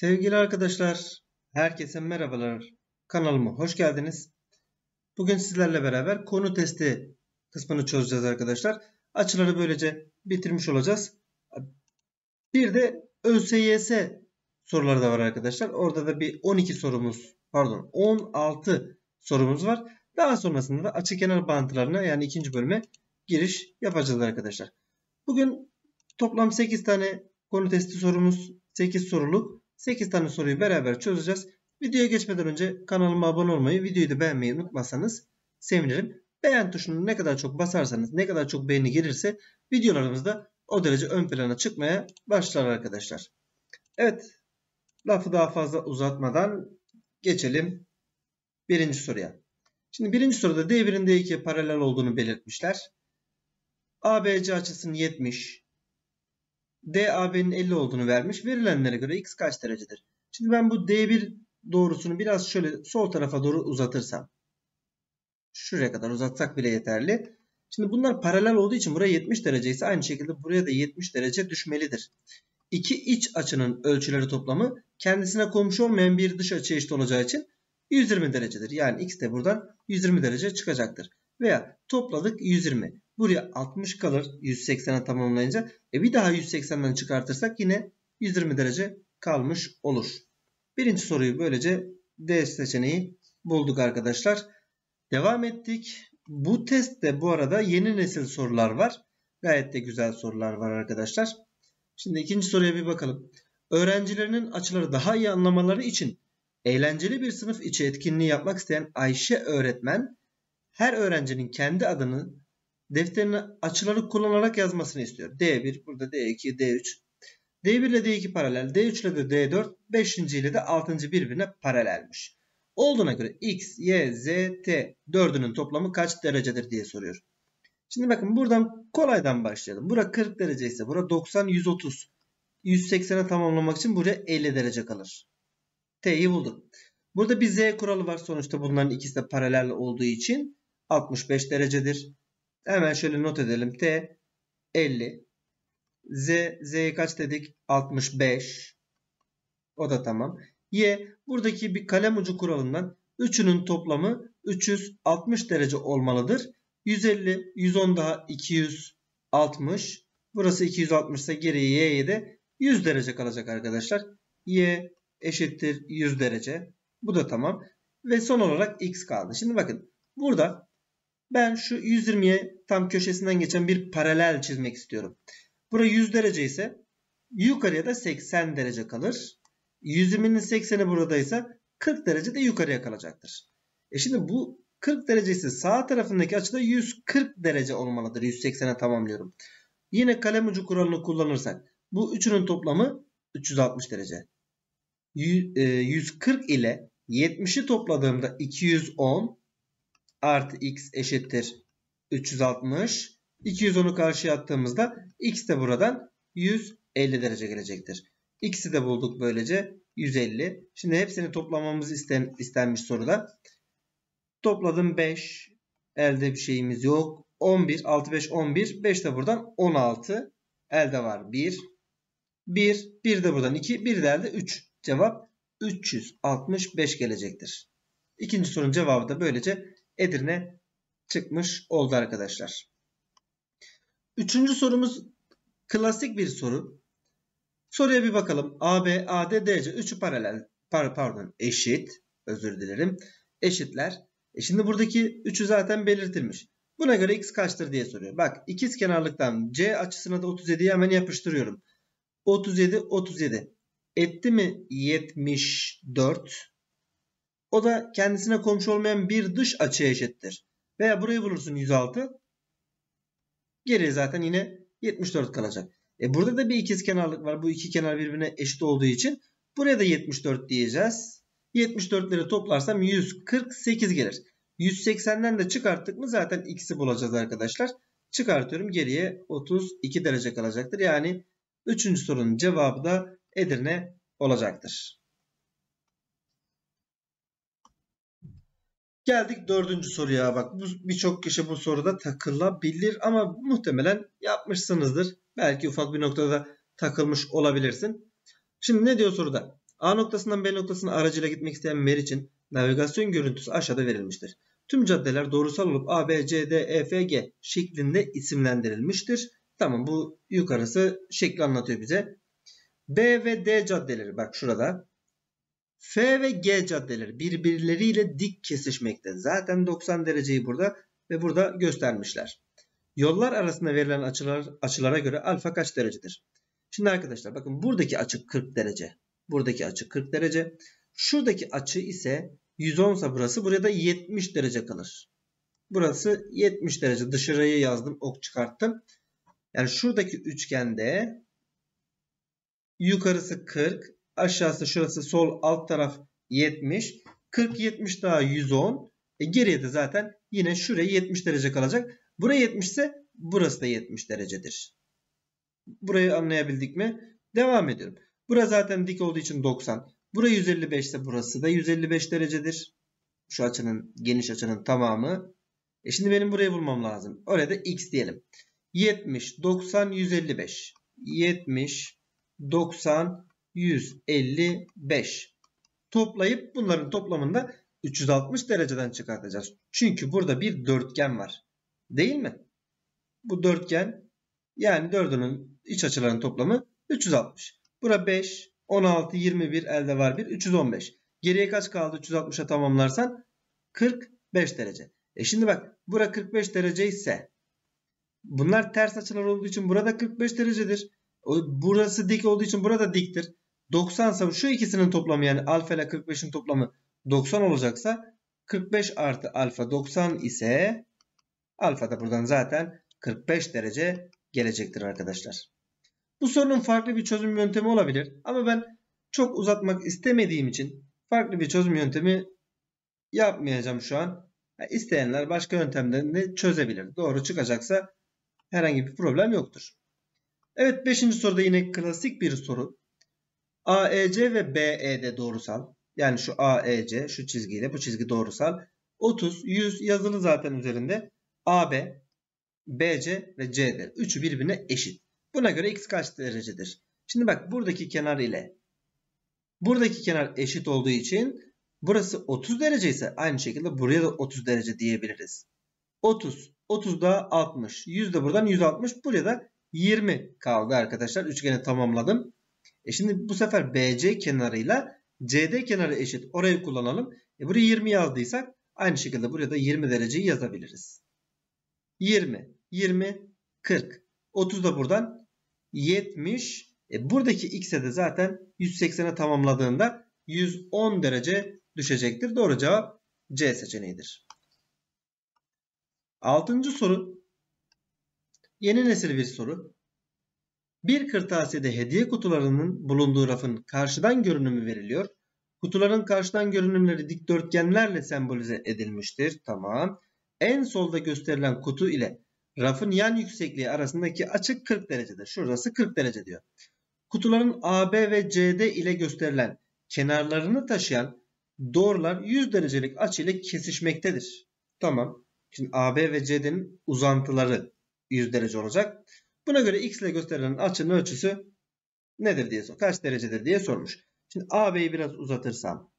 Sevgili arkadaşlar, herkese merhabalar. Kanalıma hoş geldiniz. Bugün sizlerle beraber konu testi kısmını çözeceğiz arkadaşlar. Açıları böylece bitirmiş olacağız. Bir de ÖSYS soruları da var arkadaşlar. Orada da bir 12 sorumuz, pardon 16 sorumuz var. Daha sonrasında da açı kenar bağıntılarına yani ikinci bölüme giriş yapacağız arkadaşlar. Bugün toplam 8 tane konu testi sorumuz, 8 soruluk 8 tane soruyu beraber çözeceğiz. Videoya geçmeden önce kanalıma abone olmayı, videoyu da beğenmeyi unutmazsanız sevinirim. Beğen tuşunu ne kadar çok basarsanız, ne kadar çok beğeni gelirse videolarımız da o derece ön plana çıkmaya başlar arkadaşlar. Evet, lafı daha fazla uzatmadan geçelim birinci soruya. Şimdi birinci soruda D1'in D2'ye paralel olduğunu belirtmişler. ABC açısının 70, DAB'nin 50 olduğunu vermiş. Verilenlere göre x kaç derecedir? Şimdi ben bu D1 doğrusunu biraz şöyle sol tarafa doğru uzatırsam. Şuraya kadar uzatsak bile yeterli. Şimdi bunlar paralel olduğu için buraya 70 derece ise aynı şekilde buraya da 70 derece düşmelidir. İki iç açının ölçüleri toplamı kendisine komşu olmayan bir dış açı eşit olacağı için 120 derecedir. Yani x de buradan 120 derece çıkacaktır. Veya topladık 120. Buraya 60 kalır 180'e tamamlayınca. E bir daha 180'den çıkartırsak yine 120 derece kalmış olur. Birinci soruyu böylece D seçeneği bulduk arkadaşlar. Devam ettik. Bu testte bu arada yeni nesil sorular var. Gayet de güzel sorular var arkadaşlar. Şimdi ikinci soruya bir bakalım. Öğrencilerinin açıları daha iyi anlamaları için eğlenceli bir sınıf içi etkinliği yapmak isteyen Ayşe öğretmen her öğrencinin kendi adını defterini açıları kullanarak yazmasını istiyor. D1 burada D2 D3. D1 ile D2 paralel. D3 ile de D4. 5. ile de 6. birbirine paralelmiş. Olduğuna göre X, Y, Z, T dördünün toplamı kaç derecedir diye soruyor. Şimdi bakın buradan kolaydan başlayalım. Bura 40 derece ise bura 90, 130. 180'e tamamlamak için buraya 50 derece kalır. T'yi bulduk. Burada bir Z kuralı var. Sonuçta bunların ikisi de paralel olduğu için 65 derecedir. Hemen şöyle not edelim. T 50. Z, Z'ye kaç dedik? 65. O da tamam. Y, buradaki bir kalem ucu kuralından üçünün toplamı 360 derece olmalıdır. 150, 110 daha 260. Burası 260 ise geriye Y'ye de 100 derece kalacak arkadaşlar. Y eşittir 100 derece. Bu da tamam. Ve son olarak X kaldı. Şimdi bakın burada ben şu 120'ye tam köşesinden geçen bir paralel çizmek istiyorum. Bura 100 derece ise yukarıya da 80 derece kalır. 120'nin 80'i buradaysa 40 derece de yukarıya kalacaktır. E şimdi bu 40 derecesi sağ tarafındaki açıda 140 derece olmalıdır. 180'e tamamlıyorum. Yine kalem ucu kuralını kullanırsak bu üçünün toplamı 360 derece. 140 e, ile 70'i topladığımda 210 artı x eşittir 360. 210'u karşıya attığımızda x de buradan 150 derece gelecektir. X'i de bulduk böylece 150. Şimdi hepsini toplamamız isten, istenmiş soruda. Topladım 5. Elde bir şeyimiz yok. 11, 6, 5, 11. 5 de buradan 16. Elde var 1. 1, 1 de buradan 2, 1 de elde 3. Cevap 365 gelecektir. İkinci sorunun cevabı da böylece Edirne çıkmış oldu arkadaşlar. Üçüncü sorumuz klasik bir soru. Soruya bir bakalım. AB, AD, DC üçü paralel pardon eşit özür dilerim. Eşitler. E şimdi buradaki üçü zaten belirtilmiş. Buna göre x kaçtır diye soruyor. Bak ikiz kenarlıktan C açısına da 37'yi hemen yapıştırıyorum. 37 37 etti mi 74 o da kendisine komşu olmayan bir dış açıya eşittir. Veya burayı vurursun 106. Geriye zaten yine 74 kalacak. E burada da bir ikiz kenarlık var. Bu iki kenar birbirine eşit olduğu için buraya da 74 diyeceğiz. 74'leri toplarsam 148 gelir. 180'den de çıkarttık mı zaten x'i bulacağız arkadaşlar. Çıkartıyorum geriye 32 derece kalacaktır. Yani 3. sorunun cevabı da Edirne olacaktır. Geldik dördüncü soruya bak. Birçok kişi bu soruda takılabilir ama muhtemelen yapmışsınızdır. Belki ufak bir noktada takılmış olabilirsin. Şimdi ne diyor soruda? A noktasından B noktasına aracıyla gitmek isteyen Meriç'in navigasyon görüntüsü aşağıda verilmiştir. Tüm caddeler doğrusal olup A, B, C, D, E, F, G şeklinde isimlendirilmiştir. Tamam bu yukarısı şekli anlatıyor bize. B ve D caddeleri bak şurada. F ve G caddeleri birbirleriyle dik kesişmekte. Zaten 90 dereceyi burada ve burada göstermişler. Yollar arasında verilen açılar, açılara göre alfa kaç derecedir? Şimdi arkadaşlar bakın buradaki açı 40 derece. Buradaki açı 40 derece. Şuradaki açı ise 110 ise burası. Buraya da 70 derece kalır. Burası 70 derece. Dışarıya yazdım. Ok çıkarttım. Yani şuradaki üçgende yukarısı 40. Aşağısı şurası sol alt taraf 70. 40 70 daha 110. E geriye de zaten yine şuraya 70 derece kalacak. Buraya 70 ise burası da 70 derecedir. Burayı anlayabildik mi? Devam ediyorum. Bura zaten dik olduğu için 90. Burası 155 ise burası da 155 derecedir. Şu açının geniş açının tamamı. E şimdi benim burayı bulmam lazım. Oraya da x diyelim. 70, 90, 155. 70, 90, 155. Toplayıp bunların toplamında 360 dereceden çıkartacağız. Çünkü burada bir dörtgen var. Değil mi? Bu dörtgen yani dördünün iç açılarının toplamı 360. Bura 5, 16, 21 elde var bir 315. Geriye kaç kaldı 360'a tamamlarsan? 45 derece. E şimdi bak bura 45 derece ise bunlar ters açılar olduğu için burada 45 derecedir. Burası dik olduğu için burada diktir. 90 ise şu ikisinin toplamı yani alfa ile 45'in toplamı 90 olacaksa 45 artı alfa 90 ise alfa da buradan zaten 45 derece gelecektir arkadaşlar. Bu sorunun farklı bir çözüm yöntemi olabilir ama ben çok uzatmak istemediğim için farklı bir çözüm yöntemi yapmayacağım şu an. İsteyenler başka yöntemden de çözebilir. Doğru çıkacaksa herhangi bir problem yoktur. Evet 5. soruda yine klasik bir soru. AEC ve BED doğrusal. Yani şu AEC şu çizgiyle bu çizgi doğrusal. 30, 100 yazılı zaten üzerinde. AB, BC ve CD. Üçü birbirine eşit. Buna göre x kaç derecedir? Şimdi bak buradaki kenar ile buradaki kenar eşit olduğu için burası 30 derece ise aynı şekilde buraya da 30 derece diyebiliriz. 30, 30 da 60, 100 de buradan 160, buraya da 20 kaldı arkadaşlar. Üçgeni tamamladım. E şimdi bu sefer BC kenarıyla CD kenarı eşit. Orayı kullanalım. E buraya 20 yazdıysak aynı şekilde buraya da 20 dereceyi yazabiliriz. 20, 20, 40. 30 da buradan 70. E buradaki x'e de zaten 180'e tamamladığında 110 derece düşecektir. Doğru cevap C seçeneğidir. Altıncı soru. Yeni nesil bir soru. Bir kırtasiyede hediye kutularının bulunduğu rafın karşıdan görünümü veriliyor. Kutuların karşıdan görünümleri dikdörtgenlerle sembolize edilmiştir. Tamam. En solda gösterilen kutu ile rafın yan yüksekliği arasındaki açık 40 derecedir. Şurası 40 derece diyor. Kutuların AB ve CD ile gösterilen kenarlarını taşıyan doğrular 100 derecelik açıyla kesişmektedir. Tamam. Şimdi AB ve CD'nin uzantıları 100 derece olacak. Buna göre x ile gösterilen açının ölçüsü nedir diye sor. Kaç derecedir diye sormuş. Şimdi AB'yi biraz uzatırsam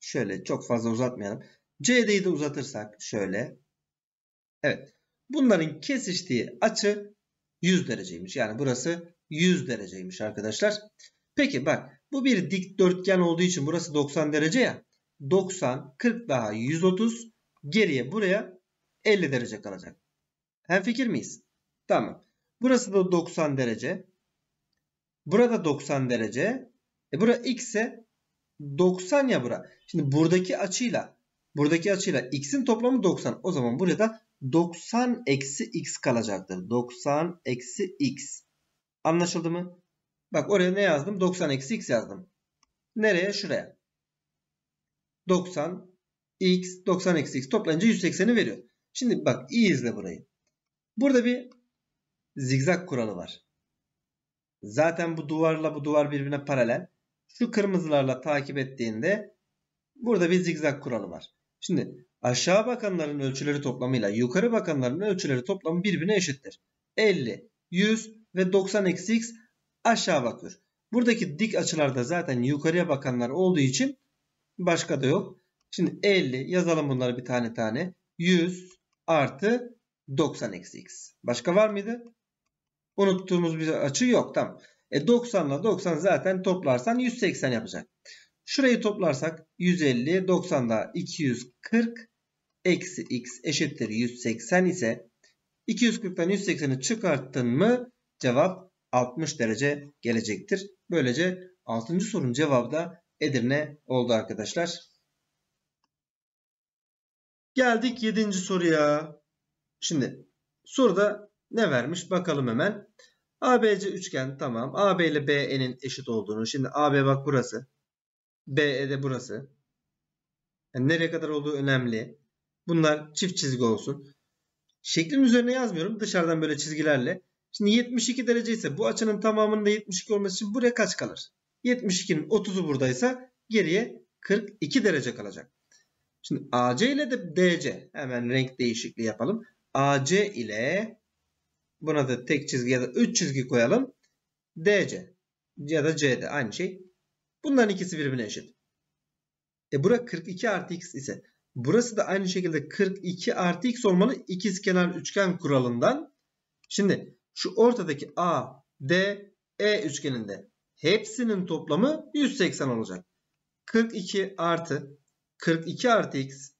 şöyle çok fazla uzatmayalım. CD'yi de uzatırsak şöyle. Evet. Bunların kesiştiği açı 100 dereceymiş. Yani burası 100 dereceymiş arkadaşlar. Peki bak bu bir dikdörtgen olduğu için burası 90 derece ya. 90, 40 daha 130 geriye buraya 50 derece kalacak. Hem fikir miyiz? Tamam. Burası da 90 derece. Burada 90 derece. E bura x ise 90 ya bura. Şimdi buradaki açıyla buradaki açıyla x'in toplamı 90. O zaman burada 90 eksi x kalacaktır. 90 eksi x. Anlaşıldı mı? Bak oraya ne yazdım? 90 eksi x yazdım. Nereye? Şuraya. 90 x 90 eksi x toplayınca 180'i veriyor. Şimdi bak iyi izle burayı. Burada bir zigzag kuralı var. Zaten bu duvarla bu duvar birbirine paralel. Şu kırmızılarla takip ettiğinde burada bir zigzag kuralı var. Şimdi aşağı bakanların ölçüleri toplamıyla yukarı bakanların ölçüleri toplamı birbirine eşittir. 50, 100 ve 90 eksi x aşağı bakıyor. Buradaki dik açılarda zaten yukarıya bakanlar olduğu için başka da yok. Şimdi 50 yazalım bunları bir tane tane. 100 artı 90 eksi x. Başka var mıydı? Unuttuğumuz bir açı yok. Tamam. E 90 ile 90 zaten toplarsan 180 yapacak. Şurayı toplarsak 150, 90 da 240 eksi x eşittir 180 ise 240'tan 180'i çıkarttın mı cevap 60 derece gelecektir. Böylece 6. sorunun cevabı da Edirne oldu arkadaşlar. Geldik 7. soruya. Şimdi soruda ne vermiş bakalım hemen. ABC üçgen tamam. AB ile BE'nin eşit olduğunu. Şimdi AB bak burası. BE de burası. Yani nereye kadar olduğu önemli. Bunlar çift çizgi olsun. Şeklin üzerine yazmıyorum. Dışarıdan böyle çizgilerle. Şimdi 72 derece ise bu açının tamamının da 72 olması için buraya kaç kalır? 72'nin 30'u buradaysa geriye 42 derece kalacak. Şimdi AC ile de DC hemen renk değişikliği yapalım. AC ile Buna da tek çizgi ya da üç çizgi koyalım. DC ya da CD aynı şey. Bunların ikisi birbirine eşit. E bura 42 artı x ise burası da aynı şekilde 42 artı x olmalı ikizkenar üçgen kuralından. Şimdi şu ortadaki A, D, E üçgeninde hepsinin toplamı 180 olacak. 42 artı 42 artı x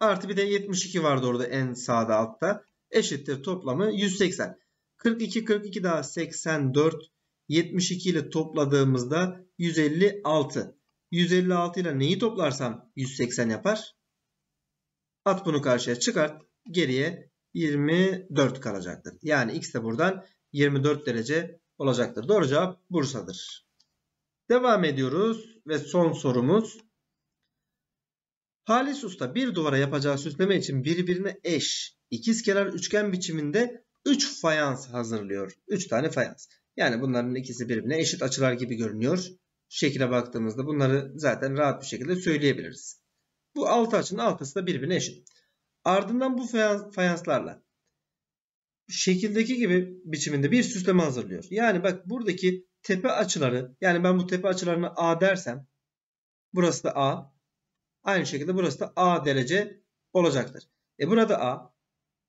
Artı bir de 72 vardı orada en sağda altta. Eşittir toplamı 180. 42 42 daha 84. 72 ile topladığımızda 156. 156 ile neyi toplarsam 180 yapar. At bunu karşıya çıkart. Geriye 24 kalacaktır. Yani x de buradan 24 derece olacaktır. Doğru cevap Bursa'dır. Devam ediyoruz ve son sorumuz. Halis Usta bir duvara yapacağı süsleme için birbirine eş ikizkenar üçgen biçiminde 3 fayans hazırlıyor. 3 tane fayans. Yani bunların ikisi birbirine eşit açılar gibi görünüyor. Şekile baktığımızda bunları zaten rahat bir şekilde söyleyebiliriz. Bu 6 açının altısı da birbirine eşit. Ardından bu fayanslarla şekildeki gibi biçiminde bir süsleme hazırlıyor. Yani bak buradaki tepe açıları yani ben bu tepe açılarını A dersem burası da A Aynı şekilde burası da A derece olacaktır. E burada A,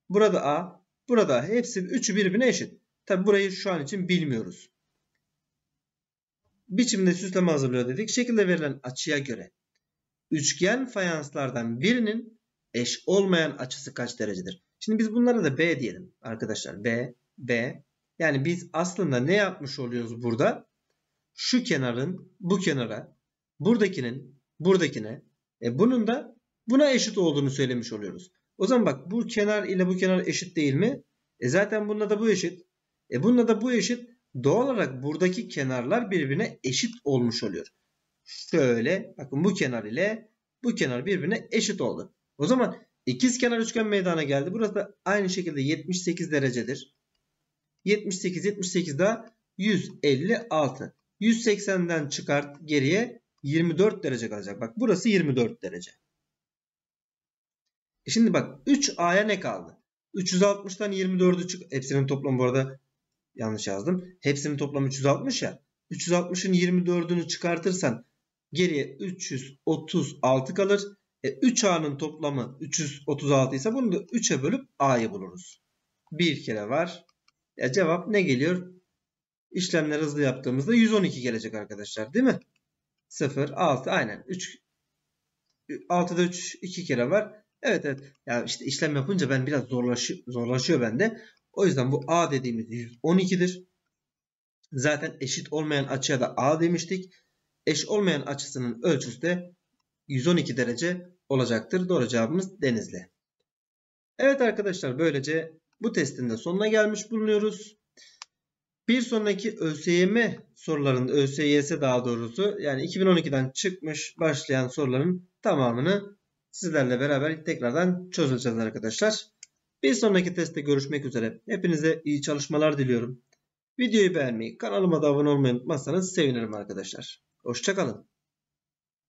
burada A, burada A. Hepsinin üçü birbirine eşit. Tabi burayı şu an için bilmiyoruz. Biçimde süsleme hazırlıyor dedik. Şekilde verilen açıya göre üçgen fayanslardan birinin eş olmayan açısı kaç derecedir? Şimdi biz bunlara da B diyelim arkadaşlar. B, B. Yani biz aslında ne yapmış oluyoruz burada? Şu kenarın bu kenara, buradakinin buradakine, e, bunun da buna eşit olduğunu söylemiş oluyoruz. O zaman bak bu kenar ile bu kenar eşit değil mi? E zaten bununla da bu eşit. E bununla da bu eşit. Doğal olarak buradaki kenarlar birbirine eşit olmuş oluyor. Şöyle bakın bu kenar ile bu kenar birbirine eşit oldu. O zaman ikiz kenar üçgen meydana geldi. Burası da aynı şekilde 78 derecedir. 78 78 daha 156. 180'den çıkart geriye 24 derece kalacak. Bak burası 24 derece. E şimdi bak 3A'ya ne kaldı? 360'tan 24'ü çık. Hepsinin toplamı bu arada yanlış yazdım. Hepsinin toplamı 360 ya. 360'ın 24'ünü çıkartırsan geriye 336 kalır. E 3A'nın toplamı 336 ise bunu da 3'e bölüp A'yı buluruz. Bir kere var. Ya cevap ne geliyor? İşlemleri hızlı yaptığımızda 112 gelecek arkadaşlar değil mi? 0, 6 aynen 3 6'da 3 2 kere var. Evet evet. Ya yani işte işlem yapınca ben biraz zorlaşıyor, zorlaşıyor bende. O yüzden bu A dediğimiz 112'dir. Zaten eşit olmayan açıya da A demiştik. Eş olmayan açısının ölçüsü de 112 derece olacaktır. Doğru cevabımız Denizli. Evet arkadaşlar böylece bu testin de sonuna gelmiş bulunuyoruz. Bir sonraki ÖSYM sorularının ÖSYS daha doğrusu yani 2012'den çıkmış başlayan soruların tamamını sizlerle beraber tekrardan çözeceğiz arkadaşlar. Bir sonraki testte görüşmek üzere. Hepinize iyi çalışmalar diliyorum. Videoyu beğenmeyi, kanalıma da abone olmayı unutmazsanız sevinirim arkadaşlar. Hoşçakalın.